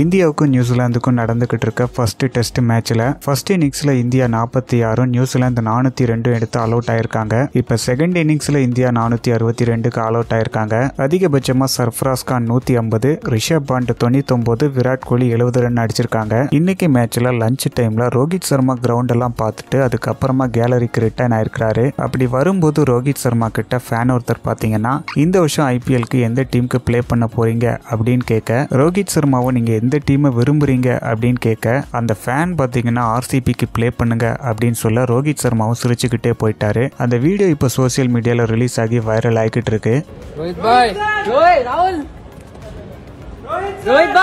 இந்தியாவுக்கும் நியூசிலாந்துக்கும் நடந்துகிட்டு இருக்க ஃபர்ஸ்ட் டெஸ்ட் மேட்ச்ல ஃபர்ஸ்ட் இன்னிங்ஸ்ல இந்தியா நாற்பத்தி ஆறும் நியூசிலாந்து நானூத்தி ரெண்டும் எடுத்து ஆல் அவுட் ஆயிருக்காங்க இப்ப செகண்ட் இன்னிங்ஸ்ல இந்தியா நானூத்தி அறுபத்தி ரெண்டுக்கு ஆல் அவுட் ஆயிருக்காங்க அதிகபட்சமா சர்ஃப்ராஸ் கான் நூத்தி ஐம்பது ரிஷப் பாண்ட் தொண்ணூத்தி ஒன்பது விராட் கோலி எழுபது ரன் அடிச்சிருக்காங்க இன்னைக்கு மேட்ச்ல லஞ்ச் டைம்ல ரோஹித் சர்மா கிரவுண்ட் எல்லாம் பார்த்துட்டு அதுக்கப்புறமா கேலரிக்கு ரிட்டர்ன் ஆயிருக்கிறாரு அப்படி வரும்போது ரோஹித் சர்மா கிட்ட ஃபேன் ஒருத்தர் பாத்தீங்கன்னா இந்த வருஷம் ஐபிஎல்க்கு எந்த டீமுக்கு பிளே பண்ண போறீங்க அப்படின்னு கேட்க ரோஹித் சர்மாவும் நீங்க எந்த டீமை விரும்புகிறீங்க அப்படின்னு கேட்க அந்த ஃபேன் பார்த்தீங்கன்னா ஆர்சிபிக்கு ப்ளே பண்ணுங்க அப்படின்னு சொல்ல ரோஹித் சர்மாவும் சிரிச்சுக்கிட்டே போயிட்டாரு அந்த வீடியோ இப்போ சோசியல் மீடியாவில் ரிலீஸ் ஆகி வைரல் ஆகிக்கிட்டு இருக்கு ஐபிஎல்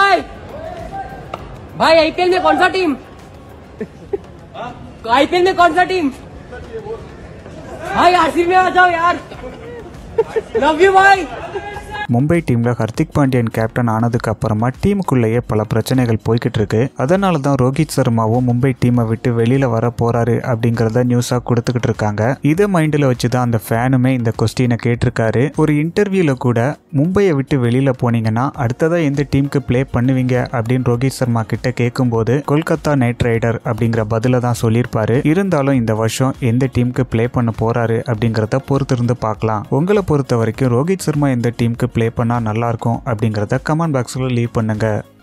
பாய் பாய் மும்பை டீமில் ஹர்திக் பாண்டியன் கேப்டன் ஆனதுக்கு அப்புறமா டீமுக்குள்ளேயே பல பிரச்சனைகள் போய்கிட்டு இருக்கு அதனால தான் ரோஹித் சர்மாவும் மும்பை டீமை விட்டு வெளியில் வர போகிறாரு அப்படிங்கிறத நியூஸாக கொடுத்துக்கிட்டு இருக்காங்க இதை மைண்டில் வச்சு தான் அந்த ஃபேனுமே இந்த கொஸ்டினை கேட்டிருக்காரு ஒரு இன்டர்வியூவில் கூட மும்பையை விட்டு வெளியில் போனீங்கன்னா அடுத்ததாக எந்த டீமுக்கு ப்ளே பண்ணுவீங்க அப்படின்னு ரோஹித் சர்மா கிட்ட கேட்கும்போது கொல்கத்தா நைட் ரைடர் அப்படிங்கிற பதில தான் சொல்லியிருப்பாரு இருந்தாலும் இந்த வருஷம் எந்த டீமுக்கு ப்ளே பண்ண போறாரு அப்படிங்கிறத பொறுத்திருந்து பார்க்கலாம் உங்களை பொறுத்த வரைக்கும் ரோஹித் சர்மா எந்த டீமுக்கு ப்ளே பண்ணால் நல்லாயிருக்கும் அப்படிங்கிறத கமெண்ட் பாக்ஸில் லீவ் பண்ணுங்கள்